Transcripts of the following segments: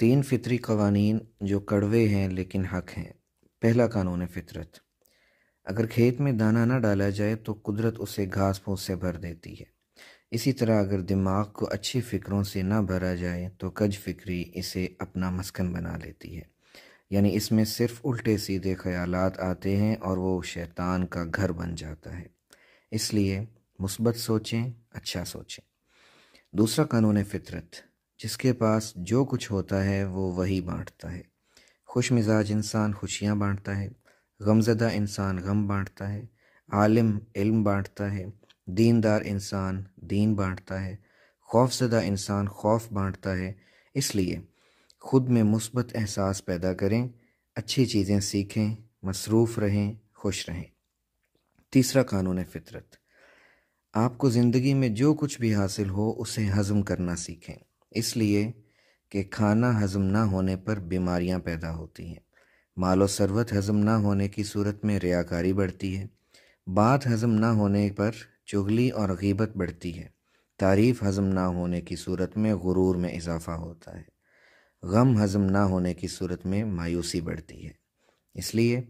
तीन फितरी कवानीन जो कड़वे हैं लेकिन हक हैं पहला कानून फितरत अगर खेत में दाना ना डाला जाए तो कुदरत उसे घास फूस से भर देती है इसी तरह अगर दिमाग को अच्छी फ़िक्रों से ना भरा जाए तो कज फिक्री इसे अपना मस्कन बना लेती है यानी इसमें सिर्फ उल्टे सीधे ख्याल आते हैं और वो शैतान का घर बन जाता है इसलिए मुस्बत सोचें अच्छा सोचें दूसरा कानून फितरत जिसके पास जो कुछ होता है वो वही बांटता है खुश मिजाज इंसान खुशियाँ बांटता है गमजदा इंसान गम बांटता है आलिम इल्म बांटता है दीनदार इंसान दीन बांटता है खौफजदा इंसान खौफ बांटता है इसलिए खुद में मुस्बत एहसास पैदा करें अच्छी चीज़ें सीखें मसरूफ़ रहें खुश रहें तीसरा कानून फितरत आपको ज़िंदगी में जो कुछ भी हासिल हो उसे हज़म करना सीखें इसलिए कि खाना हज़म ना होने पर बीमारियां पैदा होती हैं मालो सरवत हज़म ना होने की सूरत में रियाकारी बढ़ती है बात हज़म ना होने पर चुगली और गीबत बढ़ती है तारीफ़ हज़म ना होने की सूरत में गुरूर में इजाफ़ा होता है गम हज़म ना होने की सूरत में मायूसी बढ़ती है इसलिए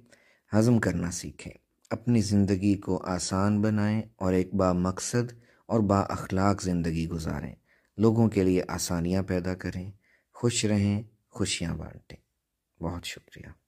हज़म करना सीखें अपनी ज़िंदगी को आसान बनाएं और एक मकसद और बाखलाक ज़िंदगी गुजारें लोगों के लिए आसानियाँ पैदा करें खुश रहें खुशियाँ बांटें बहुत शुक्रिया